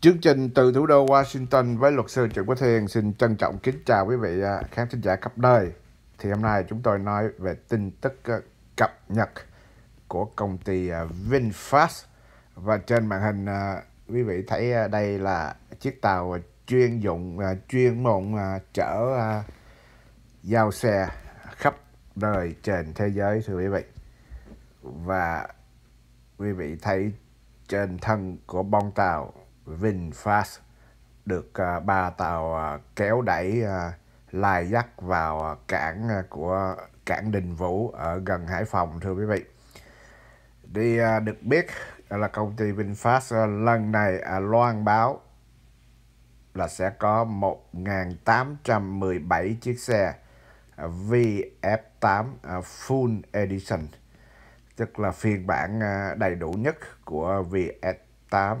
Chương trình từ thủ đô Washington với luật sư Trần Quốc Thiên xin trân trọng kính chào quý vị à, khán thính giả khắp nơi. Thì hôm nay chúng tôi nói về tin tức à, cập nhật của công ty à, VinFast và trên màn hình quý vị thấy đây là chiếc tàu chuyên dụng chuyên môn chở giao xe khắp đời trên thế giới thưa quý vị và quý vị thấy trên thân của bông tàu VinFast được à, ba tàu à, kéo đẩy à, lai dắt vào cảng của cảng Đình Vũ ở gần Hải Phòng thưa quý vị. Thì được biết là công ty VinFast lần này loan báo là sẽ có 1.817 chiếc xe VF8 Full Edition tức là phiên bản đầy đủ nhất của VF8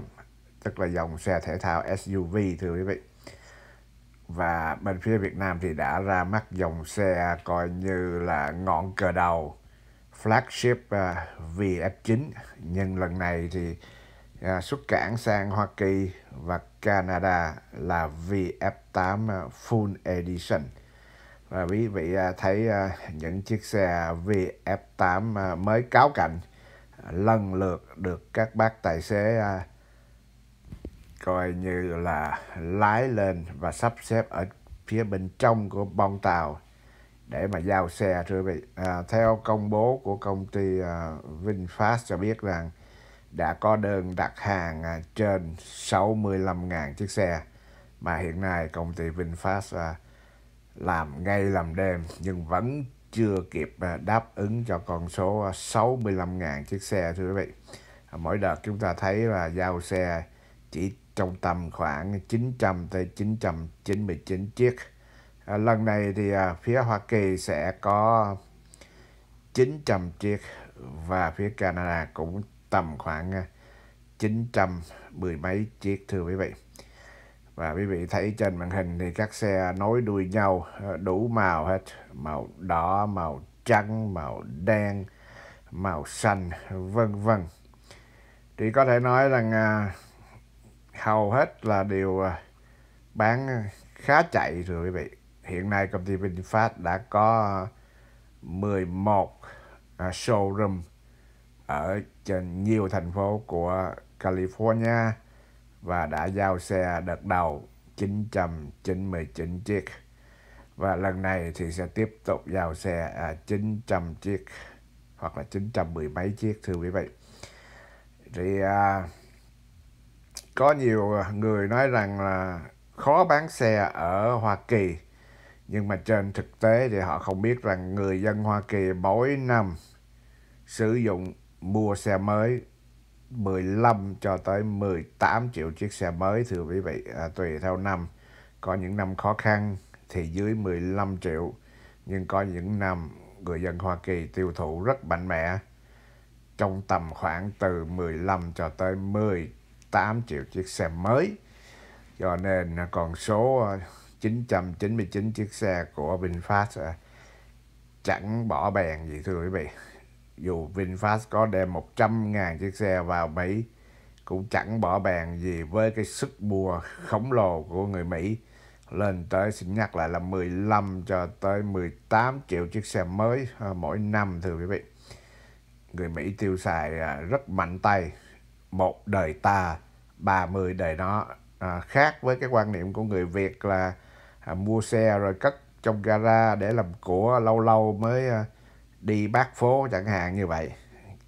tức là dòng xe thể thao SUV thưa quý vị và bên phía Việt Nam thì đã ra mắt dòng xe coi như là ngọn cờ đầu flagship à, VF9 nhưng lần này thì à, xuất cảng sang Hoa Kỳ và Canada là VF8 Full Edition và quý vị à, thấy những chiếc xe VF8 mới cáo cạnh lần lượt được các bác tài xế coi như là lái lên và sắp xếp ở phía bên trong của bong tàu để mà giao xe thưa vị à, theo công bố của công ty à, VinFast cho biết rằng đã có đơn đặt hàng à, trên 65.000 chiếc xe mà hiện nay công ty VinFast à, làm ngay làm đêm nhưng vẫn chưa kịp à, đáp ứng cho con số à, 65.000 chiếc xe thưa quý vị à, mỗi đợt chúng ta thấy là giao xe chỉ trong tầm khoảng 900 tới 999 chiếc. À, lần này thì à, phía Hoa Kỳ sẽ có 900 chiếc và phía Canada cũng tầm khoảng 900 à, mười mấy chiếc thưa quý vị. Và quý vị thấy trên màn hình thì các xe nối đuôi nhau à, đủ màu hết, màu đỏ, màu trắng, màu đen, màu xanh, vân vân. Thì có thể nói rằng à, hầu hết là đều à, bán khá chạy rồi quý vị. Hiện nay công ty VinFast đã có 11 à, showroom ở trên nhiều thành phố của California và đã giao xe đợt đầu 999 chiếc và lần này thì sẽ tiếp tục giao xe à, 900 chiếc hoặc là 910 mấy chiếc thưa quý vị thì à, có nhiều à, người nói rằng là khó bán xe ở Hoa Kỳ nhưng mà trên thực tế thì họ không biết rằng người dân Hoa Kỳ mỗi năm sử dụng mua xe mới 15 cho tới 18 triệu chiếc xe mới thưa quý vị à, tùy theo năm có những năm khó khăn thì dưới 15 triệu nhưng có những năm người dân Hoa Kỳ tiêu thụ rất mạnh mẽ trong tầm khoảng từ 15 cho tới 10 8 triệu chiếc xe mới cho nên con số 999 ờ, chiếc xe của VinFast ờ, chẳng bỏ bèn gì thưa quý vị dù VinFast có đem 100.000 chiếc xe vào Mỹ cũng chẳng bỏ bèn gì với cái sức mua khổng lồ của người Mỹ lên tới xin nhắc lại là 15 cho tới 18 triệu chiếc xe mới ờ, mỗi năm thưa quý vị người Mỹ tiêu xài rất mạnh tay một đời ta mươi đời nó à, khác với cái quan niệm của người Việt là à, mua xe rồi cất trong gara để làm của lâu lâu mới à, đi bát phố chẳng hạn như vậy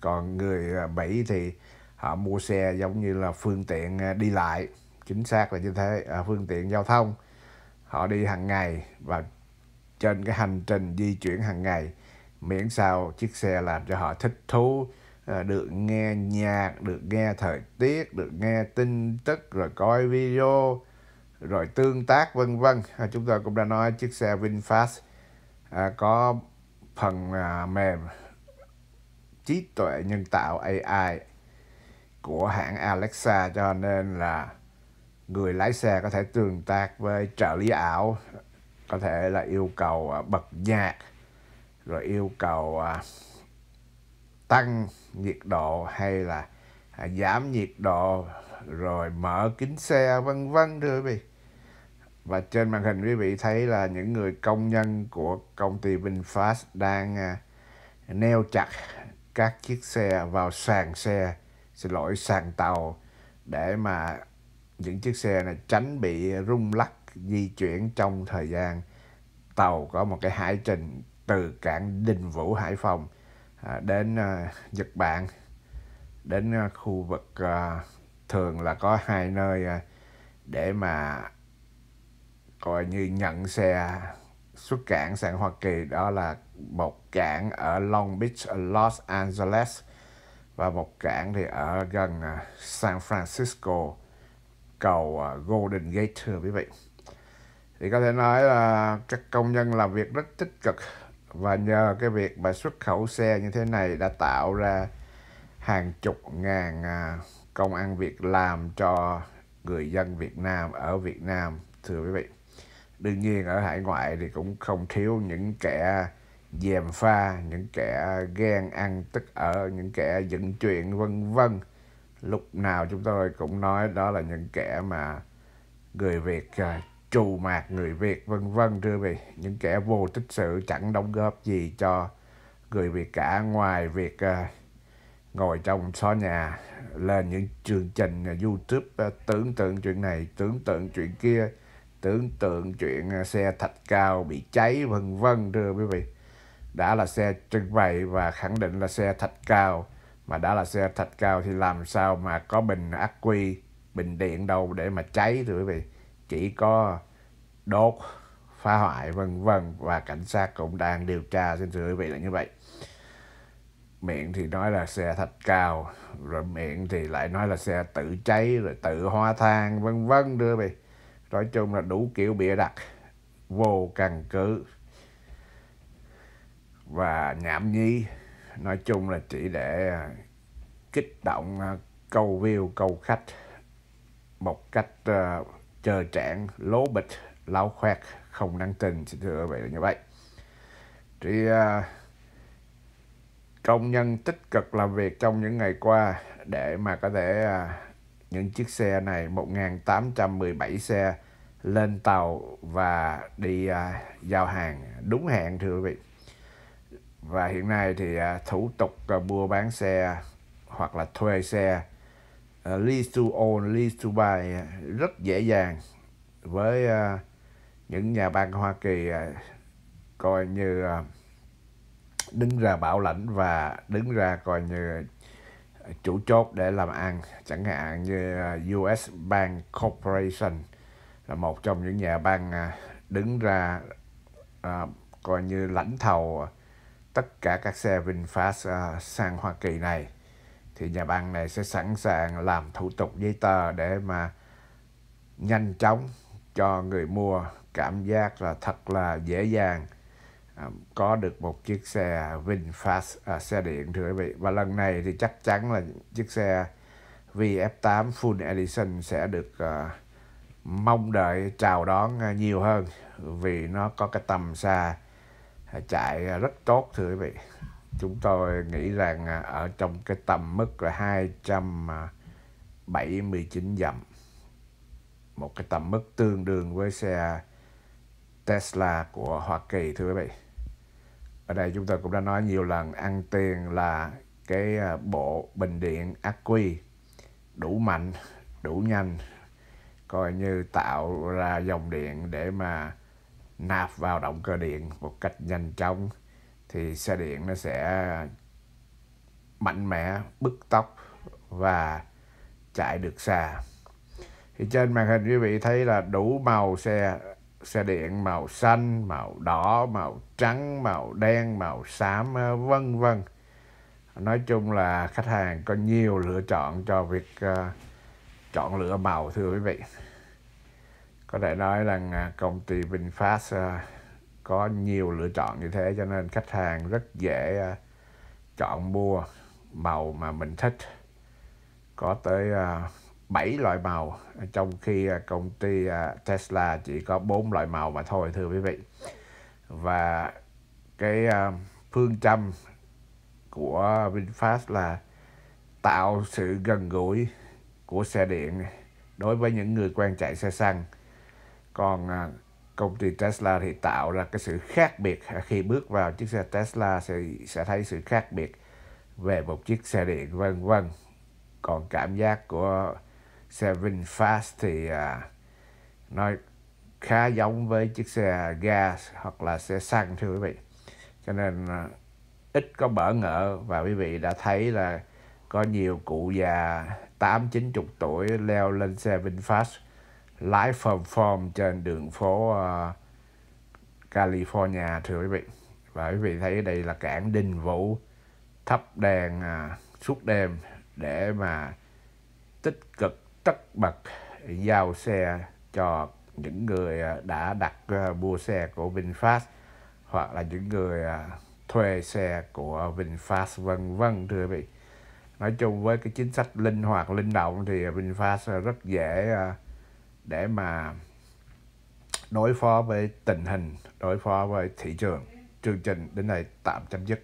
còn người à, Mỹ thì họ mua xe giống như là phương tiện à, đi lại chính xác là như thế à, phương tiện giao thông họ đi hàng ngày và trên cái hành trình di chuyển hàng ngày miễn sao chiếc xe làm cho họ thích thú Ờ, được nghe nhạc được nghe thời tiết được nghe tin tức rồi coi video rồi tương tác vân vân ờ, chúng tôi cũng đã nói chiếc xe VinFast ờ, có phần mềm trí tuệ nhân tạo AI của hãng Alexa cho nên là người lái xe có thể tương tác với trợ lý ảo có thể là yêu cầu bật nhạc rồi yêu cầu tăng nhiệt độ hay là à, giảm nhiệt độ rồi mở kính xe vân vân thưa quý vị và trên màn hình quý vị thấy là những người công nhân của công ty VinFast đang à, neo chặt các chiếc xe vào sàn xe xin lỗi sàn tàu để mà những chiếc xe này tránh bị rung lắc di chuyển trong thời gian tàu có một cái hải trình từ cảng Đình Vũ Hải Phòng À, đến à, Nhật Bản đến à, khu vực thường là có hai nơi để mà coi như nhận xe xuất cảng sang Hoa Kỳ đó là một cảng ở Long Beach Los Angeles và một cảng thì ở gần San Francisco cầu Golden Gate thưa quý vị thì có thể nói là các công nhân làm việc rất tích cực và nhờ cái việc mà xuất khẩu xe như thế này đã tạo ra hàng chục ngàn à, công ăn việc làm cho người dân Việt Nam ở Việt Nam thưa quý vị đương nhiên ở hải ngoại thì cũng không thiếu những kẻ dèm pha những kẻ ghen ăn tức ở những kẻ dựng chuyện vân vân lúc nào chúng tôi cũng nói đó là những kẻ mà người Việt à, trù mạc người Việt vân vân thưa vị những kẻ vô tích sự chẳng đóng góp gì cho người Việt cả ngoài việc uh, ngồi trong xó nhà lên những chương trình uh, YouTube uh, tưởng tượng chuyện này tưởng tượng chuyện kia tưởng tượng chuyện uh, xe thạch cao bị cháy vân vân thưa quý vị đã là xe trưng bày và khẳng định là xe thạch cao mà đã là xe thạch cao thì làm sao mà có bình ắc quy bình điện đâu để mà cháy thưa quý vị chỉ có đốt phá hoại vân vân và cảnh sát cũng đang điều tra xin thưa quý vị là như vậy miệng thì nói là xe thạch cao rồi miệng thì lại nói là xe tự cháy rồi tự hoa thang vân vân đưa về nói chung là đủ kiểu bịa đặt vô căn cứ và nhảm nhí nói chung là chỉ để à, kích động à, câu view câu khách một cách uh, chờ trạng lố bịch lao khoẹt không năng tình xin thưa vậy là như vậy thì uh, công nhân tích cực làm việc trong những ngày qua để mà có thể uh, những chiếc xe này 1.817 xe lên tàu và đi uh, giao hàng đúng hẹn thưa quý vị và hiện nay thì uh, thủ tục uh, mua bán xe hoặc là thuê xe uh, lease to own, lease to buy ờ, rất dễ dàng với uh, những nhà băng Hoa Kỳ uh, coi như uh, đứng ra bảo lãnh và đứng ra coi như chủ chốt để làm ăn chẳng hạn như US Bank Corporation là một trong những nhà băng đứng ra à, coi như lãnh thầu tất cả các xe VinFast à, sang Hoa Kỳ này thì nhà băng này sẽ sẵn sàng làm thủ tục giấy tờ để mà nhanh chóng cho người mua cảm giác là thật là dễ dàng à, có được một chiếc xe VinFast à, xe điện thưa quý vị và lần này thì chắc chắn là chiếc xe VF8 Full Edition sẽ được uh, mong đợi chào đón à, nhiều hơn vì nó có cái tầm xa chạy rất tốt thưa quý vị chúng tôi nghĩ rằng à, ở trong cái tầm mức là 279 à, dặm một cái tầm mức tương đương với xe Tesla của Hoa Kỳ thưa quý vị ở đây chúng tôi cũng đã nói nhiều lần ăn tiền là cái à, bộ bình điện ác quy đủ mạnh đủ nhanh coi như tạo ra dòng điện để mà nạp vào động cơ điện một cách nhanh chóng thì xe điện nó sẽ mạnh mẽ bứt tốc và chạy được xa thì trên màn hình quý vị thấy là đủ màu xe xe điện màu xanh màu đỏ màu trắng màu đen màu xám vân vân nói chung là khách hàng có nhiều lựa chọn cho việc uh, chọn lựa màu thưa quý vị có thể nói rằng ờ, công ty VinFast uh, có nhiều lựa chọn như thế cho nên khách hàng rất dễ à, chọn mua màu mà mình thích có tới 7 à, loại màu trong khi à, công ty Tesla chỉ có 4 loại màu mà thôi thưa quý vị và cái phương châm của VinFast là tạo sự gần gũi của xe điện đối với những người quen chạy xe xăng còn công ty Tesla thì tạo ra cái sự khác biệt khi bước vào chiếc xe Tesla sẽ sẽ thấy sự khác biệt về một chiếc xe điện vân vân còn cảm giác của xe VinFast thì à, nó khá giống với chiếc xe gas hoặc là xe xăng thưa quý vị cho nên à, ít có bỡ ngỡ và quý vị đã thấy là có nhiều cụ già tám chín chục tuổi leo lên xe VinFast lái phồng phồng trên đường phố uh, California thưa quý vị và quý vị thấy đây là cảng Đình Vũ thắp đèn uh, suốt đêm để mà tích cực tất bật giao xe cho những người ờ, đã đặt mua xe của VinFast hoặc là những người thuê xe của VinFast vân vân thưa quý vị. Nói chung với cái chính sách linh hoạt linh động thì VinFast rất dễ để mà đối phó với tình hình đối phó với thị trường chương trình đến đây tạm chấm dứt